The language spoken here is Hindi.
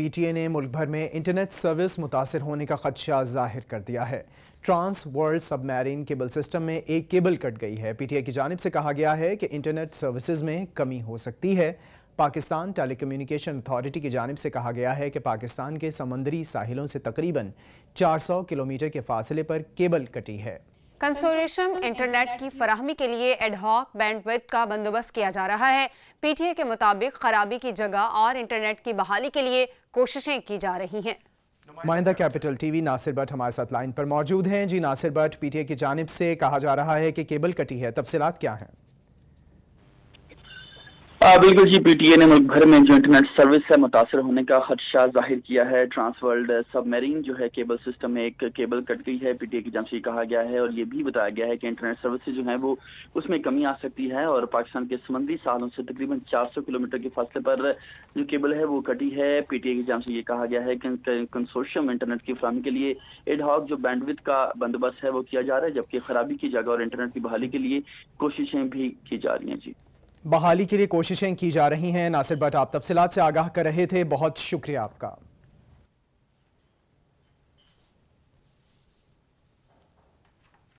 पीटीए ने मुल्क भर में इंटरनेट सर्विस मुतासर होने का खदशा जाहिर कर दिया है trans world submarine cable system में एक केबल कट गई है पीटीए की जानब से कहा गया है कि इंटरनेट सर्विसेज में कमी हो सकती है पाकिस्तान टेलीकम्युनिकेशन अथॉरिटी की जानब से कहा गया है कि पाकिस्तान के समंदरी साहिलों से तकरीबन 400 किलोमीटर के फासले पर केबल कटी है कंसोलेशन इंटरनेट की फराहमी के लिए एडहॉक बैंडविथ का बंदोबस्त किया जा रहा है पीटीए के मुताबिक खराबी की जगह और इंटरनेट की बहाली के लिए कोशिशें की जा रही हैं नुमाइंदा कैपिटल टीवी नासिर भट्ट हमारे साथ लाइन पर मौजूद हैं जी नासिर भट्ट पीटीए की जानब से कहा जा रहा है कि केबल कटी है तफसीत क्या हैं हाँ, बिल्कुल जी पीटीए ने मुल्क भर में जो इंटरनेट सर्विस है मुतासर होने का खदशा जाहिर किया है ट्रांसवर्ल्ड सबमेरीन जो है केबल सिस्टम में एक केबल कट गई है पीटीए की जांच कहा गया है और ये भी बताया गया है कि इंटरनेट सर्विस जो है वो उसमें कमी आ सकती है और पाकिस्तान के समंदरी सालों से तकरीबन चार किलोमीटर के फासले पर जो केबल है वो कटी है पीटीए की जांच ये कहा गया है कि कंसोशियम इंटरनेट की फ्राहमी के लिए एडहॉक जो बैंडविथ का बंदोबस्त है वो किया जा रहा है जबकि खराबी की जगह और इंटरनेट की बहाली के लिए कोशिशें भी की जा रही हैं जी बहाली के लिए कोशिशें की जा रही हैं नासिर बट आप तफसलत से आगाह कर रहे थे बहुत शुक्रिया आपका